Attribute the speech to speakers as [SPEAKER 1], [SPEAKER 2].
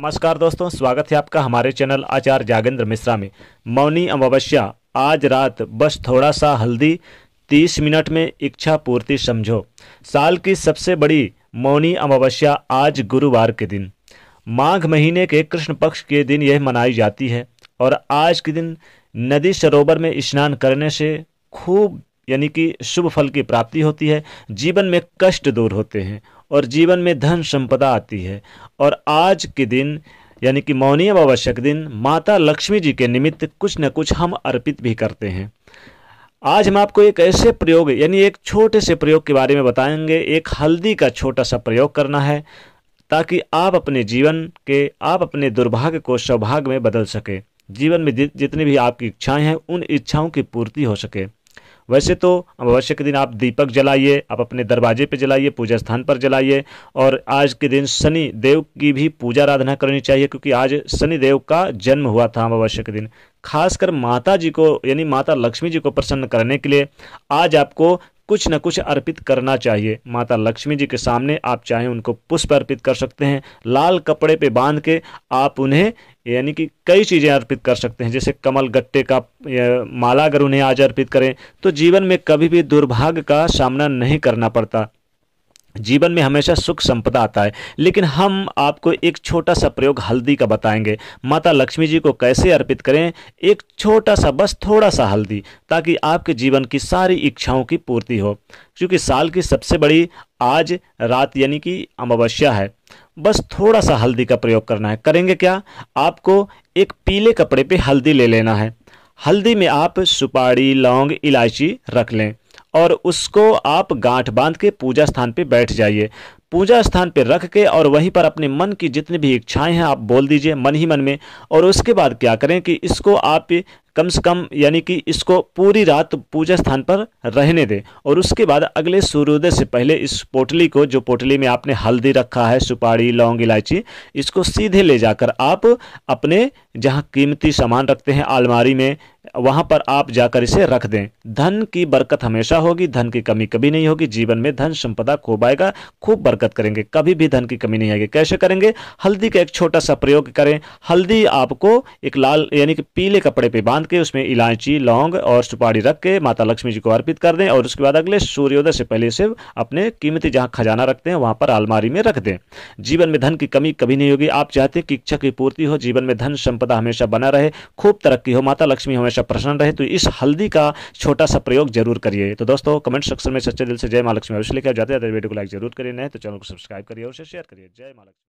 [SPEAKER 1] नमस्कार दोस्तों स्वागत है आपका हमारे चैनल आचार्य जागेंद्र मिश्रा में मौनी अमावस्या आज रात बस थोड़ा सा हल्दी तीस मिनट में इच्छा पूर्ति समझो साल की सबसे बड़ी मौनी अमावस्या आज गुरुवार के दिन माघ महीने के कृष्ण पक्ष के दिन यह मनाई जाती है और आज के दिन नदी सरोवर में स्नान करने से खूब यानी कि शुभ फल की प्राप्ति होती है जीवन में कष्ट दूर होते हैं और जीवन में धन संपदा आती है और आज के दिन यानी कि मौनी आवश्यक दिन माता लक्ष्मी जी के निमित्त कुछ न कुछ हम अर्पित भी करते हैं आज हम आपको एक ऐसे प्रयोग यानी एक छोटे से प्रयोग के बारे में बताएंगे एक हल्दी का छोटा सा प्रयोग करना है ताकि आप अपने जीवन के आप अपने दुर्भाग्य को सौभाग्य में बदल सकें जीवन में जितनी भी आपकी इच्छाएं हैं उन इच्छाओं की पूर्ति हो सके वैसे तो अमावस्या के दिन आप दीपक जलाइए आप अपने दरवाजे पर जलाइए पूजा स्थान पर जलाइए और आज के दिन शनि देव की भी पूजा आराधना करनी चाहिए क्योंकि आज शनि देव का जन्म हुआ था अमावस्या के दिन खासकर माता जी को यानी माता लक्ष्मी जी को प्रसन्न करने के लिए आज आपको कुछ न कुछ अर्पित करना चाहिए माता लक्ष्मी जी के सामने आप चाहे उनको पुष्प अर्पित कर सकते हैं लाल कपड़े पे बांध के आप उन्हें यानी कि कई चीज़ें अर्पित कर सकते हैं जैसे कमल गट्टे का माला अगर उन्हें आज अर्पित करें तो जीवन में कभी भी दुर्भाग्य का सामना नहीं करना पड़ता जीवन में हमेशा सुख संपदा आता है लेकिन हम आपको एक छोटा सा प्रयोग हल्दी का बताएंगे माता लक्ष्मी जी को कैसे अर्पित करें एक छोटा सा बस थोड़ा सा हल्दी ताकि आपके जीवन की सारी इच्छाओं की पूर्ति हो क्योंकि साल की सबसे बड़ी आज रात यानी कि अमावस्या है बस थोड़ा सा हल्दी का प्रयोग करना है करेंगे क्या आपको एक पीले कपड़े पर हल्दी ले लेना है हल्दी में आप सुपारी लौंग इलायची रख लें और उसको आप गांठ बांध के पूजा स्थान पे बैठ जाइए पूजा स्थान पर रख के और वहीं पर अपने मन की जितनी भी इच्छाएं हैं आप बोल दीजिए मन ही मन में और उसके बाद क्या करें कि इसको आप कम से कम यानी कि इसको पूरी रात पूजा स्थान पर रहने दें और उसके बाद अगले सूर्योदय से पहले इस पोटली को जो पोटली में आपने हल्दी रखा है सुपारी लौंग इलायची इसको सीधे ले जाकर आप अपने जहां कीमती सामान रखते हैं आलमारी में वहां पर आप जाकर इसे रख दें धन की बरकत हमेशा होगी धन की कमी कभी नहीं होगी जीवन में धन संपदा खूब आएगा खूब बरकत करेंगे कभी भी धन की कमी नहीं आएगी कैसे करेंगे हल्दी का एक छोटा सा प्रयोग करें हल्दी आपको एक लाल यानी कि पीले कपड़े पे बांध के उसमें इलायची लौंग और सुपारी रख के माता लक्ष्मी जी को अर्पित कर दें और उसके बाद अगले सूर्योदय से पहले से अपने कीमती जहाँ खजाना रखते हैं वहाँ पर आलमारी में रख दें जीवन में धन की कमी कभी नहीं होगी आप चाहते हैं कि इच्छा की पूर्ति हो जीवन में धन संपदा सदा हमेशा बना रहे खूब तरक्की हो माता लक्ष्मी हमेशा प्रसन्न रहे तो इस हल्दी का छोटा सा प्रयोग जरूर करिए तो दोस्तों कमेंट सेक्शन में सच्चे दिल से जय मा लक्ष्मी अवश्य लेकर जाते जाते वीडियो को लाइक जरूर करिए नहीं तो चैनल को सब्सक्राइब करिए और शेयर करिए जय मा लक्ष्मी